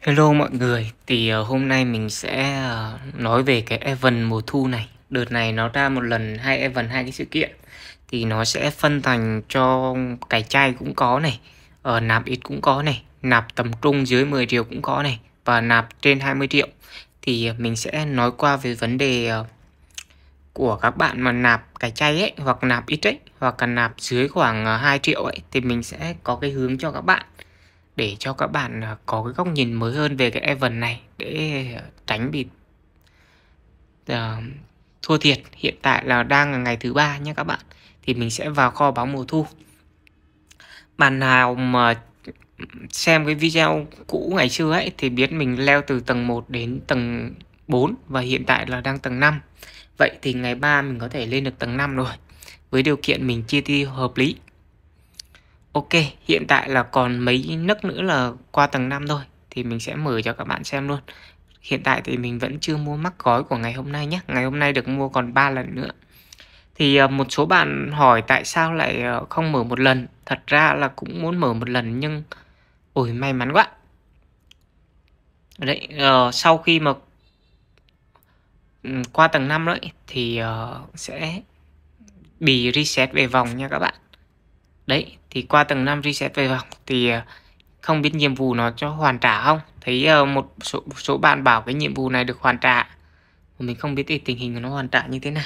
Hello mọi người, thì ờ, hôm nay mình sẽ ờ, nói về cái event mùa thu này. Đợt này nó ra một lần hai event hai cái sự kiện thì nó sẽ phân thành cho cải chai cũng có này, ở ờ, nạp ít cũng có này, nạp tầm trung dưới 10 triệu cũng có này và nạp trên 20 triệu. Thì mình sẽ nói qua về vấn đề của các bạn mà nạp cải chay ấy hoặc nạp ít ấy hoặc là nạp dưới khoảng 2 triệu ấy thì mình sẽ có cái hướng cho các bạn để cho các bạn à, có cái góc nhìn mới hơn về cái event này để à, tránh bị uh, thua thiệt hiện tại là đang là ngày thứ ba nhé các bạn thì mình sẽ vào kho báo mùa thu bạn nào mà xem cái video cũ ngày xưa ấy thì biết mình leo từ tầng 1 đến tầng 4 và hiện tại là đang tầng 5 vậy thì ngày 3 mình có thể lên được tầng 5 rồi với điều kiện mình chia tiêu hợp lý Ok, hiện tại là còn mấy nấc nữa là qua tầng 5 thôi Thì mình sẽ mở cho các bạn xem luôn Hiện tại thì mình vẫn chưa mua mắc gói của ngày hôm nay nhé Ngày hôm nay được mua còn 3 lần nữa Thì ờ, một số bạn hỏi tại sao lại ờ, không mở một lần Thật ra là cũng muốn mở một lần nhưng Ôi may mắn quá Đấy, uh, sau khi mà qua tầng 5 đấy thì uh, sẽ bị reset về vòng nha các bạn Đấy thì qua tầng 5 reset về vòng thì ờ, không biết nhiệm vụ nó cho hoàn trả không thấy ờ, một số, một số bạn bảo cái nhiệm vụ này được hoàn trả mình không biết thì tình hình của nó hoàn trả như thế nào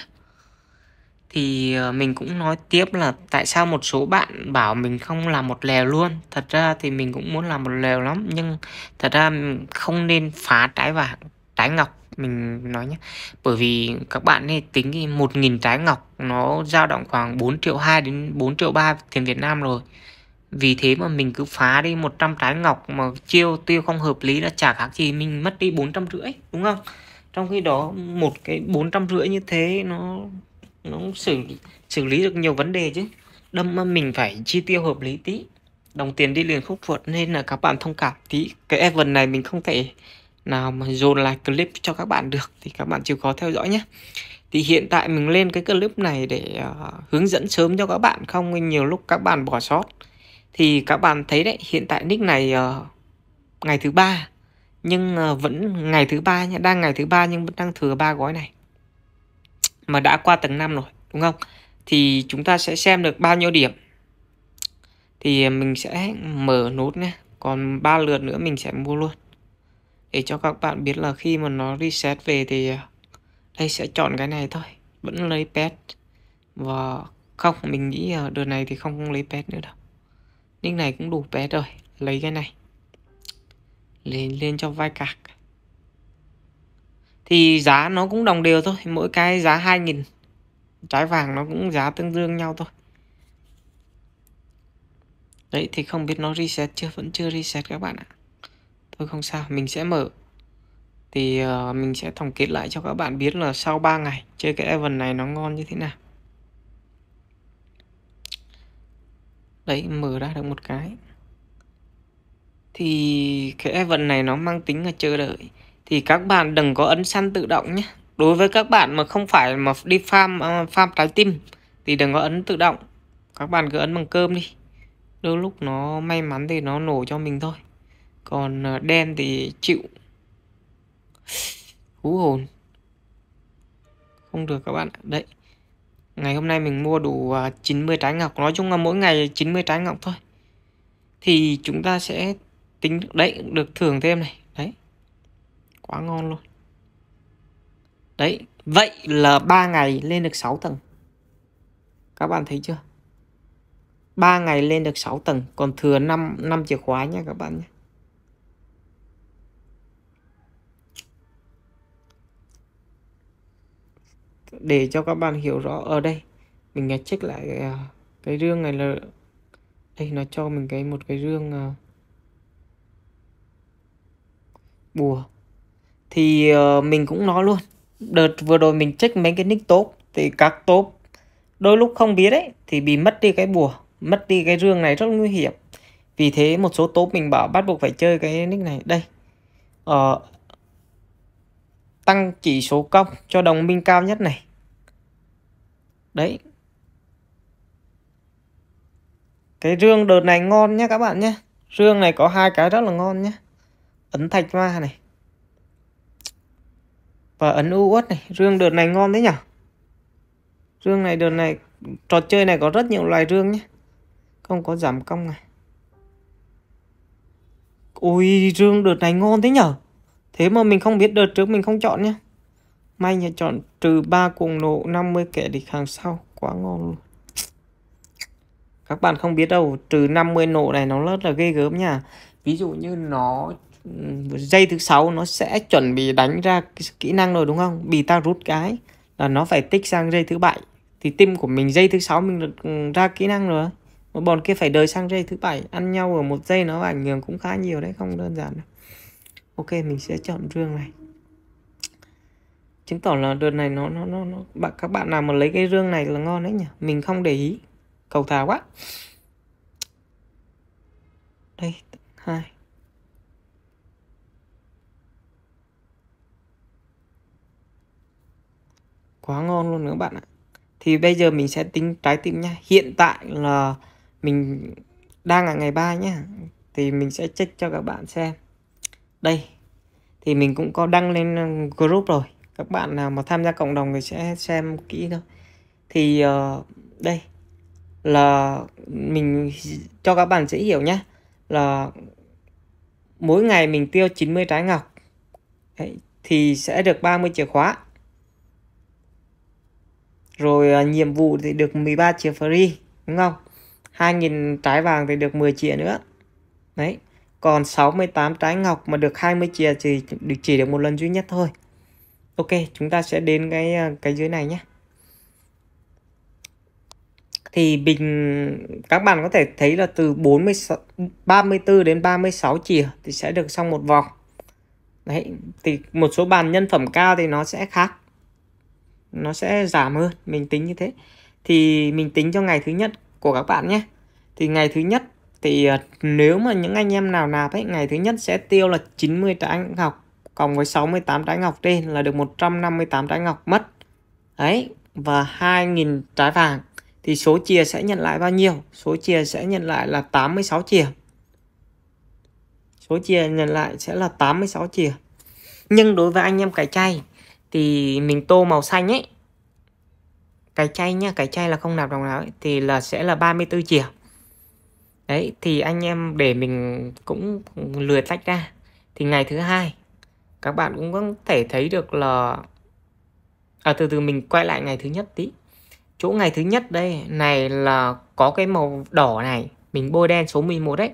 thì ờ, mình cũng nói tiếp là tại sao một số bạn bảo mình không làm một lèo luôn thật ra thì mình cũng muốn làm một lèo lắm nhưng thật ra không nên phá trái vàng trái ngọc mình nói nhé bởi vì các bạn ấy tính một nghìn trái ngọc nó dao động khoảng 4 triệu 2 đến 4 triệu 3 tiền Việt Nam rồi vì thế mà mình cứ phá đi 100 trái ngọc mà chiêu tiêu không hợp lý là chả khác gì mình mất đi 400 rưỡi đúng không trong khi đó một cái 400 rưỡi như thế nó nó xử xử lý được nhiều vấn đề chứ đâm mà mình phải chi tiêu hợp lý tí đồng tiền đi liền khúc ruột nên là các bạn thông cảm tí cái event này mình không thể nào mà dồn lại clip cho các bạn được thì các bạn chịu khó theo dõi nhé thì hiện tại mình lên cái clip này để uh, hướng dẫn sớm cho các bạn không nhiều lúc các bạn bỏ sót thì các bạn thấy đấy hiện tại nick này uh, ngày thứ ba nhưng uh, vẫn ngày thứ ba nhé đang ngày thứ ba nhưng vẫn đang thừa ba gói này mà đã qua tầng 5 rồi đúng không thì chúng ta sẽ xem được bao nhiêu điểm thì mình sẽ mở nốt nhé còn ba lượt nữa mình sẽ mua luôn để cho các bạn biết là khi mà nó reset về thì à, đây sẽ chọn cái này thôi vẫn lấy pet và không mình nghĩ à, đợt này thì không lấy pet nữa đâu nick này cũng đủ pet rồi lấy cái này lên lên cho vai cạc thì giá nó cũng đồng đều thôi mỗi cái giá 2.000 trái vàng nó cũng giá tương đương nhau thôi đấy thì không biết nó reset chưa vẫn chưa reset các bạn ạ Thôi không sao, mình sẽ mở Thì uh, mình sẽ tổng kết lại cho các bạn biết là sau 3 ngày Chơi cái event này nó ngon như thế nào Đấy, mở ra được một cái Thì cái event này nó mang tính là chờ đợi Thì các bạn đừng có ấn săn tự động nhé Đối với các bạn mà không phải mà đi farm, uh, farm trái tim Thì đừng có ấn tự động Các bạn cứ ấn bằng cơm đi Đôi lúc nó may mắn thì nó nổ cho mình thôi còn ờ, đen thì chịu hú hồn không được các bạn đấy ngày hôm nay mình mua đủ 90 ờ, trái ngọc nói chung là mỗi ngày 90 trái ngọc thôi thì chúng ta sẽ tính đấy được thưởng thêm này đấy quá ngon luôn đấy vậy là 3 ngày lên được 6 tầng các bạn thấy chưa 3 ngày lên được 6 tầng còn thừa 5 5 chìa khóa nha các bạn nhé để cho các bạn hiểu rõ ở đây mình check lại cái, à, cái rương này là đây nó cho mình cái một cái rương uh, bùa thì uh, mình cũng nói luôn đợt vừa rồi mình check mấy cái nick tốt thì các tốt đôi lúc không biết đấy thì bị mất đi cái bùa mất đi cái rương này rất nguy hiểm vì thế một số tốt mình bảo bắt buộc phải chơi cái nick này đây ở ờ, uh, tăng chỉ số công cho đồng minh cao nhất này đấy cái rương đợt này ngon nhé các bạn nhé rương này có hai cái rất là ngon nhé ấn thạch ma này và ấn u uất này rương đợt này ngon đấy nhỉ rương này đợt này trò chơi này có rất nhiều loài rương nhé không có giảm công này ôi rương đợt này ngon thế nhở Thế mà mình không biết đợt trước mình không chọn nhé. May nhà chọn trừ 3 cuồng nộ 50 kẻ địch hàng sau. Quá ngon luôn. Các bạn không biết đâu, trừ 50 nộ này nó rất là ghê gớm nha. Ví dụ như nó dây ừ, thứ sáu nó sẽ chuẩn bị đánh ra kỹ năng rồi đúng không? Bị ta rút cái là nó phải tích sang dây thứ bảy thì tim của mình dây thứ sáu mình được ừ, ra kỹ năng rồi. Một bọn kia phải đợi sang dây thứ bảy ăn nhau ở một dây nó ảnh hưởng cũng khá nhiều đấy, không đơn giản đâu ok mình sẽ chọn rương này chứng tỏ là đợt này nó nó nó, nó bạn các bạn nào mà lấy cái rương này là ngon đấy nhỉ mình không để ý cầu thả quá đây hai quá ngon luôn các bạn ạ thì bây giờ mình sẽ tính trái tim nha hiện tại là mình đang ở ngày 3 nhá thì mình sẽ check cho các bạn xem đây thì mình cũng có đăng lên ờ, group rồi các bạn nào mà tham gia cộng đồng thì sẽ xem kỹ thôi thì uh, đây là mình cho các bạn dễ hiểu nhé là mỗi ngày mình tiêu 90 trái ngọc Đấy, thì sẽ được 30 chìa khóa rồi uh, nhiệm vụ thì được 13 chìa free đúng không 2.000 trái vàng thì được 10 chìa nữa đấy còn 68 trái ngọc mà được 20 chìa chỉ được chỉ được một lần duy nhất thôi ok chúng ta sẽ đến cái à, cái dưới này nhé thì bình các bạn có thể thấy là từ 46 34 đến 36 chìa thì sẽ được xong một vòng đấy thì một số bàn nhân phẩm cao thì nó sẽ khác nó sẽ giảm hơn mình tính như thế thì mình tính cho ngày thứ nhất của các bạn nhé thì ngày thứ nhất thì ờ, nếu mà những anh em nào nạp ấy ngày thứ nhất sẽ tiêu là 90 trái ngọc cộng với 68 trái ngọc đi là được 158 trái ngọc mất ấy và 2.000 trái vàng thì số chia sẽ nhận lại bao nhiêu số chia sẽ nhận lại là 86 chia số chia nhận lại sẽ là 86 chia nhưng đối với anh em cải chay thì mình tô màu xanh ấy cải chay nhá cải chay là không nạp đồng nào ấy, thì là sẽ là 34 chia đấy thì anh em để mình cũng lừa tách ra thì ngày thứ hai các bạn cũng có thể thấy được là à, từ từ mình quay lại ngày thứ nhất tí chỗ ngày thứ nhất đây này là có cái màu đỏ này mình bôi đen số 11 đấy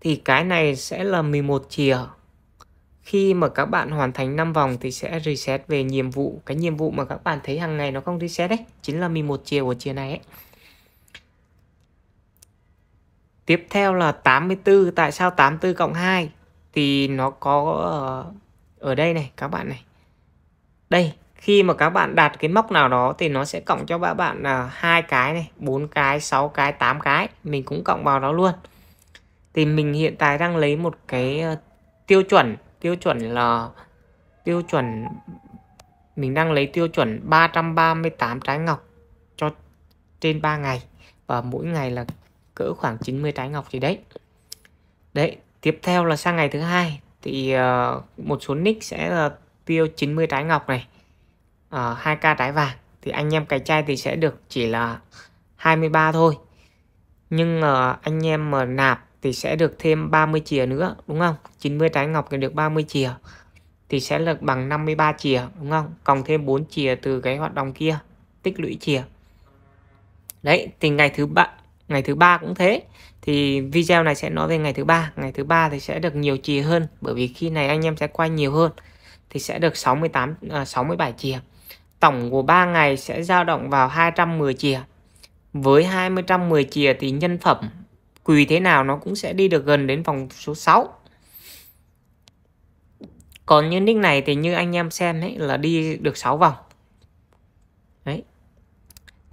thì cái này sẽ là 11 chìa khi mà các bạn hoàn thành 5 vòng thì sẽ reset về nhiệm vụ cái nhiệm vụ mà các bạn thấy hàng ngày nó không reset đấy chính là 11 chìa của chìa này ấy Tiếp theo là 84 Tại sao 84 cộng 2 Thì nó có ờ, ở, đây này các bạn này Đây khi mà các bạn đạt cái mốc nào đó thì nó sẽ cộng cho các bạn hai cái này, bốn cái, 6 cái, 8 cái, mình cũng cộng vào đó luôn. Thì mình hiện tại đang lấy một cái ờ, tiêu chuẩn, tiêu chuẩn là tiêu chuẩn mình đang lấy tiêu chuẩn 338 trái ngọc cho trên 3 ngày và mỗi ngày là cỡ khoảng 90 trái ngọc gì đấy đấy tiếp theo là sang ngày thứ hai thì uh, một số nick sẽ là ờ, tiêu 90 trái ngọc này uh, ờ, 2k trái vàng thì anh em cày chai thì sẽ được chỉ là 23 thôi nhưng uh, anh em mà nạp thì sẽ được thêm 30 chìa nữa đúng không 90 trái ngọc thì được 30 chìa thì sẽ là bằng 53 chìa đúng không cộng thêm 4 chìa từ cái hoạt động kia tích lũy chìa đấy thì ngày thứ ba ngày thứ ba cũng thế thì video này sẽ nói về ngày thứ ba ngày thứ ba thì sẽ được nhiều chìa hơn bởi vì khi này anh em sẽ quay nhiều hơn thì sẽ được 68 à, 67 chìa tổng của 3 ngày sẽ dao động vào 210 chìa với 210 chìa thì nhân phẩm quỳ thế nào nó cũng sẽ đi được gần đến vòng số 6 còn như nick này thì như anh em xem ấy là đi được 6 vòng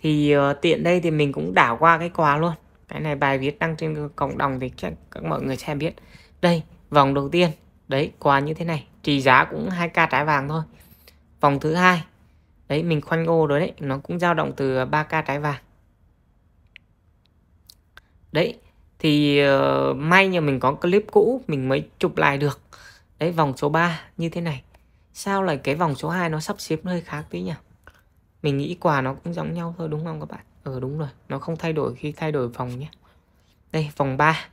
thì uh, tiện đây thì mình cũng đảo qua cái quà luôn cái này bài viết đăng trên cộng đồng thì chắc các mọi người xem biết đây vòng đầu tiên đấy quà như thế này trị giá cũng 2k trái vàng thôi vòng thứ hai đấy mình khoanh ô rồi đấy nó cũng dao động từ 3k trái vàng đấy thì uh, may nhờ mình có clip cũ mình mới chụp lại được đấy vòng số 3 như thế này sao lại cái vòng số 2 nó sắp xếp hơi khác tí nhỉ mình nghĩ quà nó cũng giống nhau thôi đúng không các bạn ờ đúng rồi nó không thay đổi khi thay đổi phòng nhé đây phòng 3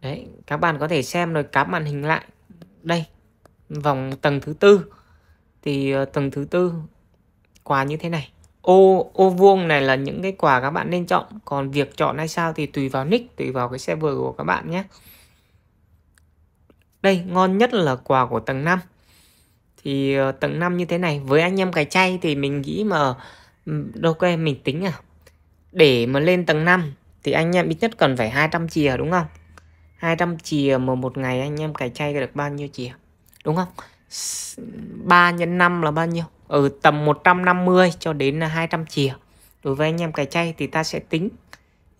đấy các bạn có thể xem rồi cắm màn hình lại đây vòng tầng thứ tư thì ờ, tầng thứ tư quà như thế này ô ô vuông này là những cái quà các bạn nên chọn còn việc chọn hay sao thì tùy vào nick tùy vào cái server của các bạn nhé đây ngon nhất là quà của tầng 5 thì ờ, tầng 5 như thế này với anh em cài chay thì mình nghĩ mà ok ừ, mình tính à để mà lên tầng 5 thì anh em ít nhất cần phải 200 chìa đúng không 200 chìa mà một ngày anh em cài chay được bao nhiêu chìa đúng không 3 nhân 5 là bao nhiêu ở ừ, tầm 150 cho đến 200 chìa đối với anh em cài chay thì ta sẽ tính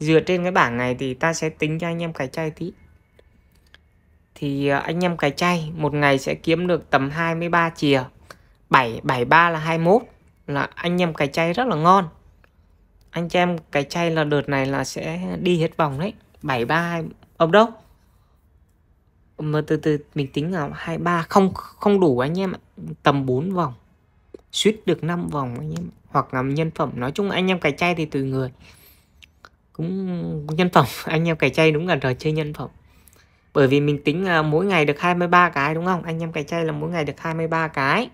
dựa trên cái bảng này thì ta sẽ tính cho anh em cài chay tí thì ờ, anh em cái chay một ngày sẽ kiếm được tầm 23 chìa 7 73 là 21 là anh em cái chay rất là ngon anh em cái chay là đợt này là sẽ đi hết vòng đấy 73 ông đâu mà từ từ mình tính là 23 không không đủ anh em ạ tầm 4 vòng suýt được 5 vòng anh em hoặc là nhân phẩm nói chung anh em cày chay thì tùy người cũng nhân phẩm anh em cày chay đúng là trò chơi nhân phẩm bởi vì mình tính à, mỗi ngày được 23 cái đúng không anh em cái chay là mỗi ngày được 23 cái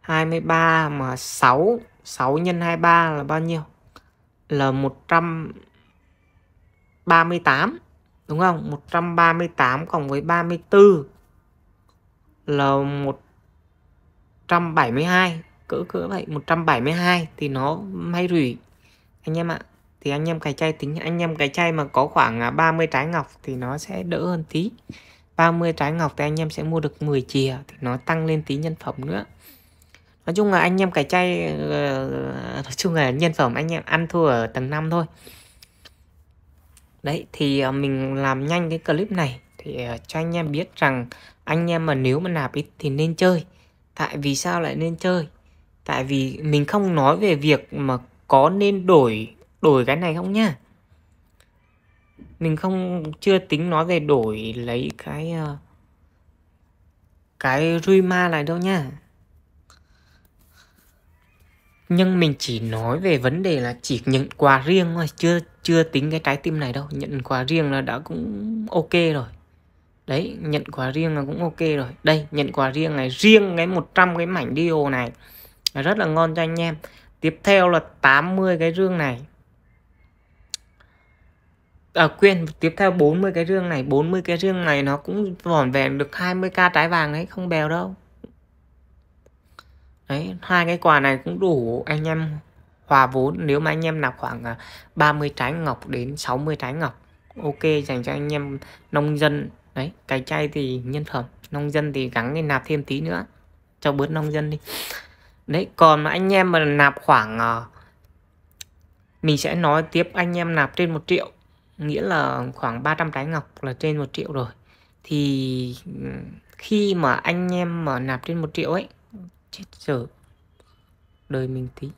23 mà 6 6 nhân 23 là bao nhiêu là 138 đúng không 138 cộng với 34 là 172 cỡ cỡ vậy 172 thì nó may rủi anh em ạ thì anh em cài chay tính anh em cài chay mà có khoảng 30 à, trái ngọc thì nó sẽ đỡ hơn tí 30 trái ngọc thì anh em sẽ mua được 10 chìa thì nó tăng lên tí nhân phẩm nữa nói chung là anh em cải chay ờ, nói chung là nhân phẩm anh em ăn thua ở tầng 5 thôi đấy thì ờ, mình làm nhanh cái clip này thì ờ, cho anh em biết rằng anh em mà nếu mà nạp ít thì nên chơi tại vì sao lại nên chơi tại vì mình không nói về việc mà có nên đổi đổi cái này không nhá mình không chưa tính nói về đổi lấy cái ờ, cái ma này đâu nhá, nhưng mình chỉ nói về vấn đề là chỉ nhận quà riêng thôi chưa chưa tính cái trái tim này đâu nhận quà riêng là đã cũng ok rồi đấy nhận quà riêng là cũng ok rồi đây nhận quà riêng này riêng cái 100 cái mảnh dio này rất là ngon cho anh em tiếp theo là 80 cái rương này à, quyên tiếp theo 40 cái rương này 40 cái rương này nó cũng vỏn vẹn được 20k trái vàng ấy không bèo đâu đấy hai cái quà này cũng đủ anh em hòa vốn nếu mà anh em nạp khoảng 30 à, trái ngọc đến 60 trái ngọc ok dành cho anh em nông dân đấy cái chay thì nhân phẩm nông dân thì gắng nên nạp thêm tí nữa cho bớt nông dân đi đấy còn mà anh em mà nạp khoảng à, mình sẽ nói tiếp anh em nạp trên một triệu nghĩa là khoảng 300 trái ngọc là trên 1 triệu rồi thì khi mà anh em mà nạp trên 1 triệu ấy chết giờ đời mình tí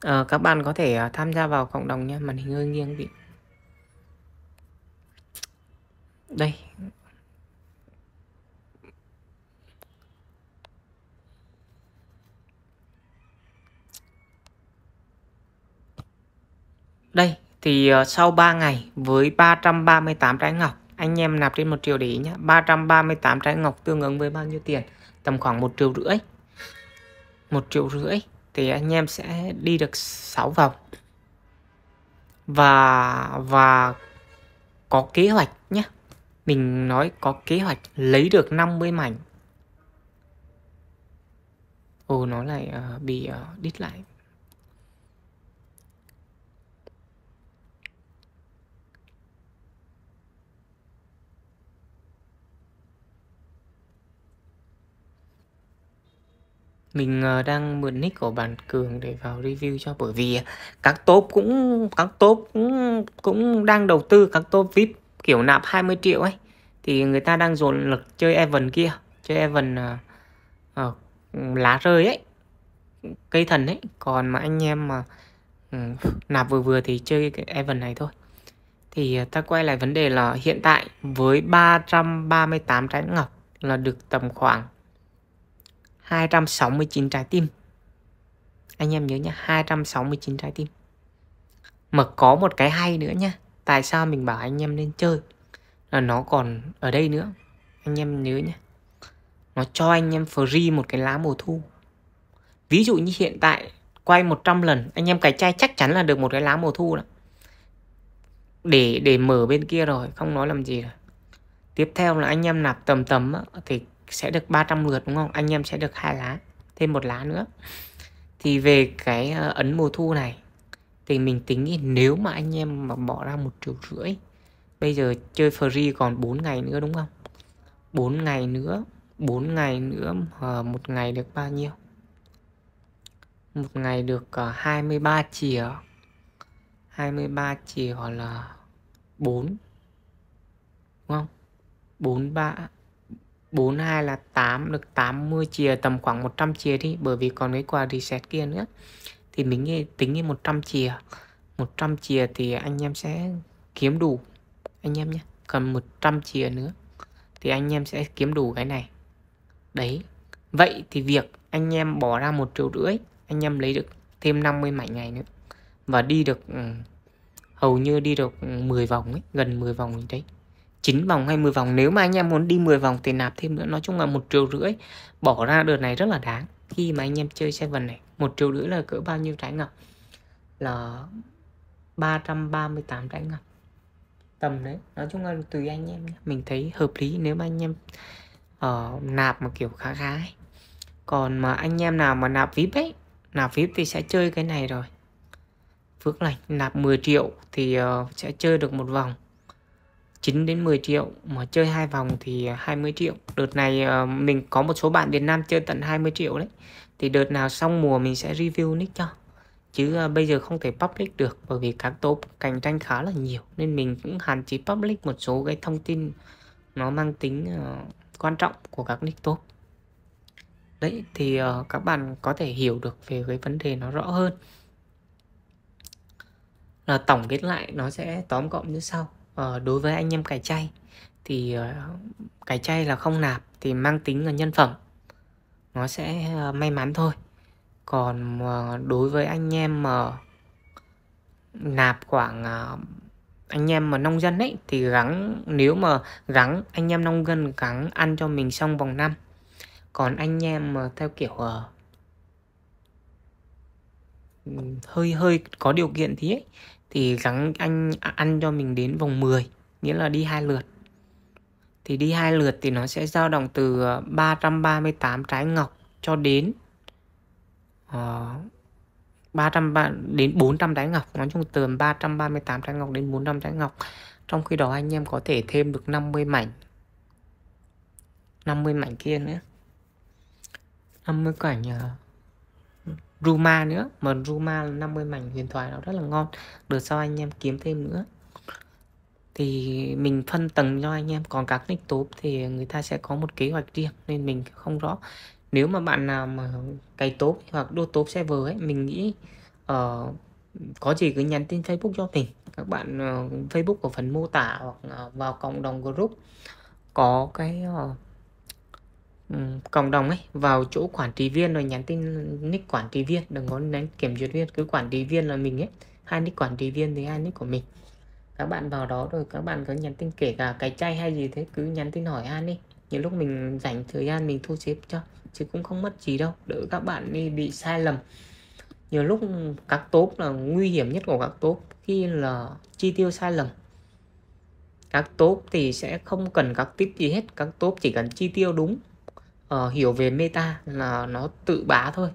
à, các bạn có thể à, tham gia vào cộng đồng nha màn hình hơi nghiêng bị đây đây thì ờ, sau 3 ngày với 338 trái ngọc anh em nạp trên một triệu để ý nhé 338 trái ngọc tương ứng với bao nhiêu tiền tầm khoảng một triệu rưỡi một triệu rưỡi thì anh em sẽ đi được 6 vòng và và có kế hoạch nhé mình nói có kế hoạch lấy được 50 mảnh ồ nó lại uh, bị uh, đít lại mình ờ, đang mượn nick của bạn cường để vào review cho bởi vì ờ, các top cũng các top cũng cũng đang đầu tư các top vip kiểu nạp 20 triệu ấy thì người ta đang dồn lực chơi Evan kia chơi Evan uh, ờ, uh, lá rơi ấy cây thần ấy còn mà anh em mà uh, nạp vừa vừa thì chơi cái Evan này thôi thì ta quay lại vấn đề là hiện tại với 338 trái ngọc là được tầm khoảng 269 trái tim anh em nhớ nhá 269 trái tim mà có một cái hay nữa nhá tại sao mình bảo anh em nên chơi là nó còn ở đây nữa anh em nhớ nhá nó cho anh em free một cái lá mùa thu ví dụ như hiện tại quay 100 lần anh em cái chai chắc chắn là được một cái lá mùa thu đó để để mở bên kia rồi không nói làm gì rồi tiếp theo là anh em nạp tầm tầm thì sẽ được 300 lượt đúng không anh em sẽ được hai lá thêm một lá nữa thì về cái ờ, ấn mùa thu này thì mình tính nếu mà anh em mà bỏ ra một triệu rưỡi bây giờ chơi free còn 4 ngày nữa đúng không 4 ngày nữa 4 ngày nữa ờ, một ngày được bao nhiêu một ngày được 23 ờ, chìa 23 chìa là 4 đúng không 43 42 là 8 được 80 chia tầm khoảng 100 chia đi bởi vì còn cái quà reset kia nữa thì mình nghe tính như 100 chia 100 chia thì anh em sẽ kiếm đủ anh em nhé cần 100 chia nữa thì anh em sẽ kiếm đủ cái này đấy vậy thì việc anh em bỏ ra một triệu rưỡi anh em lấy được thêm 50 mảnh ngày nữa và đi được ừ, hầu như đi được 10 vòng ấy, gần 10 vòng đấy 9 vòng hay 10 vòng nếu mà anh em muốn đi 10 vòng thì nạp thêm nữa nói chung là một triệu rưỡi bỏ ra đợt này rất là đáng khi mà anh em chơi seven này một triệu rưỡi là cỡ bao nhiêu trái ngọc là 338 trái ngọc tầm đấy nói chung là tùy anh em mình thấy hợp lý nếu mà anh em uh, nạp một kiểu khá khá ấy. còn mà anh em nào mà nạp vip ấy nạp vip thì sẽ chơi cái này rồi phước lành nạp 10 triệu thì uh, sẽ chơi được một vòng 9 đến 10 triệu mà chơi hai vòng thì 20 triệu đợt này ờ, mình có một số bạn Việt Nam chơi tận 20 triệu đấy thì đợt nào xong mùa mình sẽ review nick cho chứ ờ, bây giờ không thể public được bởi vì các top cạnh tranh khá là nhiều nên mình cũng hạn chế public một số cái thông tin nó mang tính ờ, quan trọng của các nick top đấy thì các bạn có thể hiểu được về cái vấn đề nó rõ hơn là tổng kết lại nó sẽ tóm gọn như sau uh, đối với anh em cải chay thì uh, cải chay là không nạp thì mang tính là nhân phẩm nó sẽ uh, may mắn thôi còn uh, đối với anh em mà uh, nạp khoảng uh, anh em mà nông dân ấy thì gắng nếu mà gắng anh em nông dân gắng ăn cho mình xong vòng năm còn anh em mà theo kiểu uh, hơi hơi có điều kiện thì ấy, thì gắng anh à, ăn cho mình đến vòng 10 nghĩa là đi hai lượt thì đi hai lượt thì nó sẽ dao động từ 338 ờ, trái ngọc cho đến uh, ờ, 300 đến 400 trái ngọc nói chung từ 338 trái ngọc đến 400 trái ngọc trong khi đó anh em có thể thêm được 50 mảnh 50 mảnh kia nữa 50 cảnh uh, Ruma nữa mà Ruma là 50 mảnh huyền thoại nó rất là ngon được sau anh em kiếm thêm nữa thì mình phân tầng cho anh em còn các nick top thì người ta sẽ có một kế hoạch riêng nên mình không rõ nếu mà bạn nào mà cày top hoặc đua top server ấy mình nghĩ uh, có gì cứ nhắn tin Facebook cho mình các bạn uh, Facebook ở phần mô tả hoặc uh, vào cộng đồng group có cái uh, Ừ, cộng đồng ấy vào chỗ quản trị viên rồi nhắn tin nick quản trị viên đừng có đánh kiểm duyệt viên cứ quản trị viên là mình ấy hai nick quản trị viên thì hai nick của mình các bạn vào đó rồi các bạn có nhắn tin kể cả cái chay hay gì thế cứ nhắn tin hỏi an đi những lúc mình dành thời gian mình thu xếp cho chứ cũng không mất gì đâu đỡ các bạn đi bị sai lầm nhiều lúc các tốp là nguy hiểm nhất của các tốp khi là chi tiêu sai lầm các tốp thì sẽ không cần các tip gì hết các tốp chỉ cần chi tiêu đúng uh, hiểu về meta là nó tự bá thôi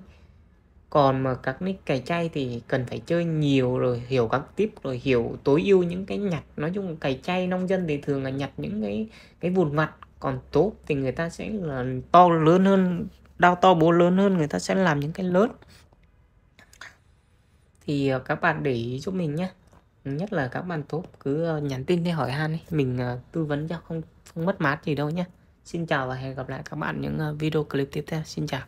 còn mà các nick cày chay thì cần phải chơi nhiều rồi hiểu các tip rồi hiểu tối ưu những cái nhặt nói chung cày chay nông dân thì thường là nhặt những cái cái vụn vặt còn tốt thì người ta sẽ là to lớn hơn đau to bố lớn hơn người ta sẽ làm những cái lớn thì ờ, các bạn để ý giúp mình nhé nhất là các bạn tốt cứ ờ, nhắn tin để hỏi han đi, mình tư vấn cho không không mất mát gì đâu nhé Xin chào và hẹn gặp lại các bạn những ờ, video clip tiếp theo. Xin chào.